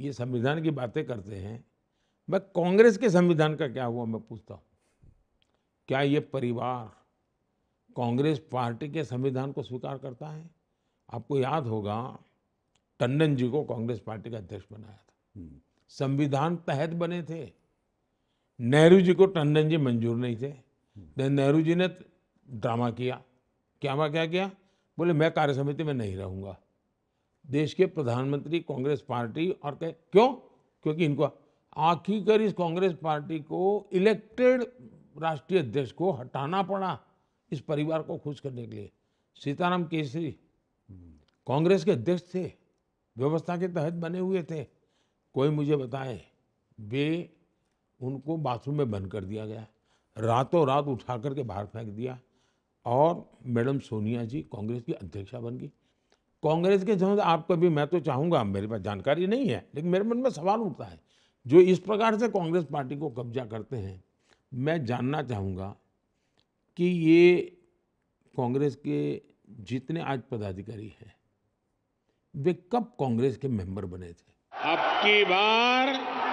ये संविधान की बातें करते हैं मैं कांग्रेस के संविधान का क्या हुआ मैं पूछता हूँ क्या ये परिवार कांग्रेस पार्टी के संविधान को स्वीकार करता है आपको याद होगा टंडन जी को कांग्रेस पार्टी का अध्यक्ष बनाया था हम्म। संविधान तहत बने थे नेहरू जी को टंडन जी मंजूर नहीं थे हम्म। नेहरू जी ने ड्रामा किया क्या क्या किया बोले मैं कार्य समिति में नहीं रहूँगा देश के प्रधानमंत्री कांग्रेस पार्टी और कह क्यों क्योंकि इनको आखिरकार इस कांग्रेस पार्टी को इलेक्टेड राष्ट्रीय अध्यक्ष को हटाना पड़ा इस परिवार को खुश करने के लिए सीताराम केसरी कांग्रेस के अध्यक्ष थे व्यवस्था के तहत बने हुए थे कोई मुझे बताए वे उनको बाथरूम में बंद कर दिया गया रातों रात उठा करके बाहर फेंक दिया और मैडम सोनिया जी कांग्रेस की अध्यक्षा बन गई कांग्रेस के जनता आपको भी मैं तो चाहूंगा मेरे पास जानकारी नहीं है लेकिन मेरे मन में सवाल उठता है जो इस प्रकार से कांग्रेस पार्टी को कब्जा करते हैं मैं जानना चाहूँगा कि ये कांग्रेस के जितने आज पदाधिकारी हैं वे कब कांग्रेस के मेंबर बने थे अब की बार